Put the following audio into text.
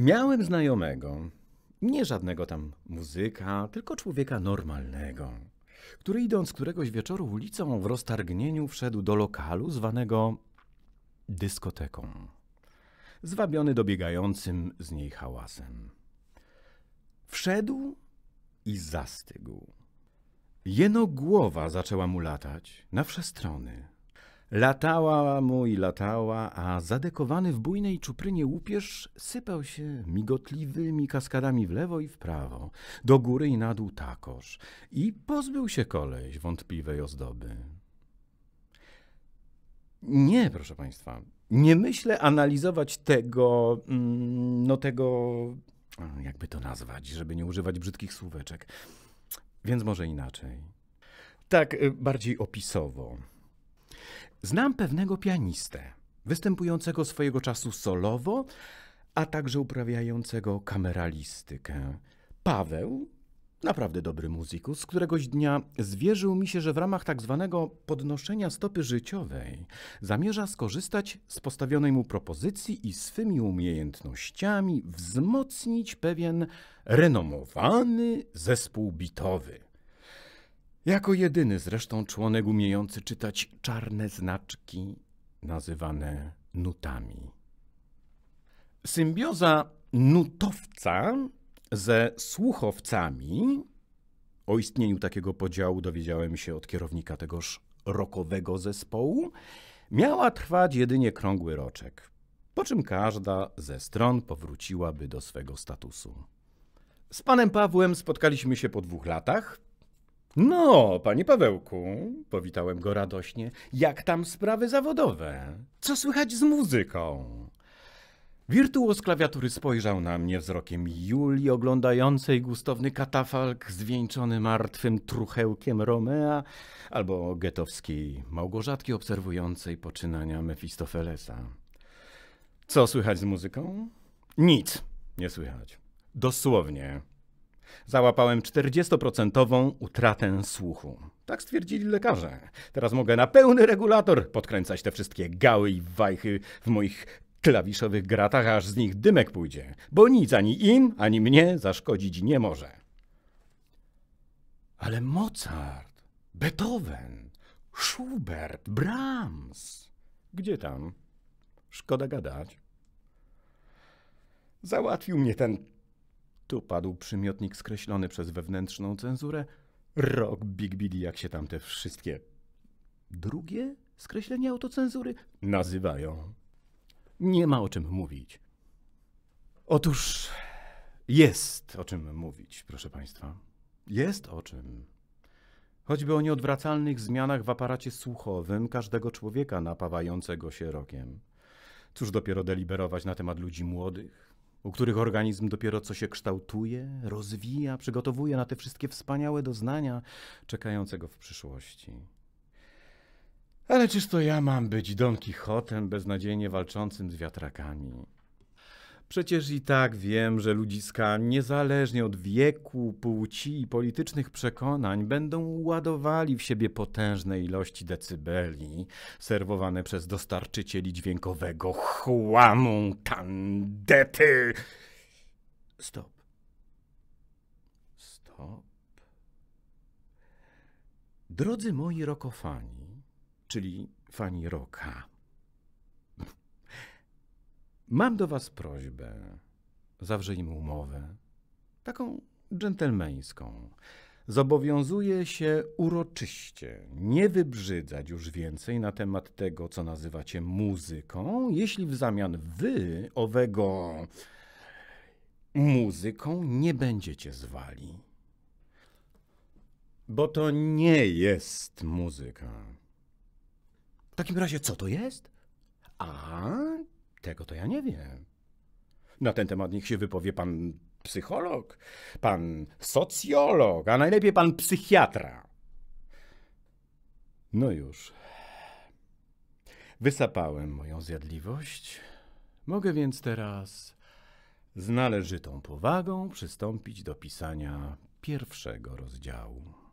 Miałem znajomego, nie żadnego tam muzyka, tylko człowieka normalnego, który idąc któregoś wieczoru ulicą w roztargnieniu wszedł do lokalu zwanego dyskoteką, zwabiony dobiegającym z niej hałasem. Wszedł i zastygł. Jeno głowa zaczęła mu latać na strony, Latała mu i latała, a zadekowany w bujnej czuprynie łupież sypał się migotliwymi kaskadami w lewo i w prawo, do góry i na dół takoż. I pozbył się koleś wątpliwej ozdoby. Nie, proszę Państwa, nie myślę analizować tego, mm, no tego, mm, jakby to nazwać, żeby nie używać brzydkich słóweczek. Więc może inaczej. Tak, y, bardziej opisowo. Znam pewnego pianistę, występującego swojego czasu solowo, a także uprawiającego kameralistykę. Paweł, naprawdę dobry muzykus, któregoś dnia zwierzył mi się, że w ramach tak zwanego podnoszenia stopy życiowej zamierza skorzystać z postawionej mu propozycji i swymi umiejętnościami wzmocnić pewien renomowany zespół bitowy. Jako jedyny zresztą członek umiejący czytać czarne znaczki nazywane nutami. Symbioza nutowca ze słuchowcami, o istnieniu takiego podziału dowiedziałem się od kierownika tegoż rokowego zespołu, miała trwać jedynie krągły roczek, po czym każda ze stron powróciłaby do swego statusu. Z panem Pawłem spotkaliśmy się po dwóch latach, no, panie Pawełku, powitałem go radośnie. Jak tam sprawy zawodowe? Co słychać z muzyką? Wirtuoz klawiatury spojrzał na mnie wzrokiem Julii oglądającej gustowny katafalk zwieńczony martwym truchełkiem Romea albo getowskiej Małgorzatki obserwującej poczynania Mefistofelesa. Co słychać z muzyką? Nic nie słychać. Dosłownie Załapałem 40% utratę słuchu. Tak stwierdzili lekarze. Teraz mogę na pełny regulator podkręcać te wszystkie gały i wajchy w moich klawiszowych gratach, aż z nich dymek pójdzie, bo nic ani im, ani mnie zaszkodzić nie może. Ale Mozart, Beethoven, Schubert, Brahms. Gdzie tam? Szkoda gadać. Załatwił mnie ten tu padł przymiotnik skreślony przez wewnętrzną cenzurę. Rock Big Billy, jak się tam te wszystkie drugie skreślenie autocenzury nazywają. Nie ma o czym mówić. Otóż jest o czym mówić, proszę Państwa. Jest o czym. Choćby o nieodwracalnych zmianach w aparacie słuchowym każdego człowieka napawającego się rokiem. Cóż dopiero deliberować na temat ludzi młodych, u których organizm dopiero co się kształtuje, rozwija, przygotowuje na te wszystkie wspaniałe doznania czekającego w przyszłości. Ale czyż to ja mam być Don Kichotem beznadziejnie walczącym z wiatrakami? Przecież i tak wiem, że ludziska, niezależnie od wieku, płci i politycznych przekonań, będą ładowali w siebie potężne ilości decybeli serwowane przez dostarczycieli dźwiękowego chłamu tandety. Stop. Stop. Drodzy moi rokofani, czyli fani roka. Mam do was prośbę. Zawrzyjmy umowę. Taką dżentelmeńską. Zobowiązuję się uroczyście nie wybrzydzać już więcej na temat tego, co nazywacie muzyką, jeśli w zamian wy owego muzyką nie będziecie zwali. Bo to nie jest muzyka. W takim razie co to jest? A, tego to ja nie wiem. Na ten temat niech się wypowie pan psycholog, pan socjolog, a najlepiej pan psychiatra. No już. Wysapałem moją zjadliwość. Mogę więc teraz z należytą powagą przystąpić do pisania pierwszego rozdziału.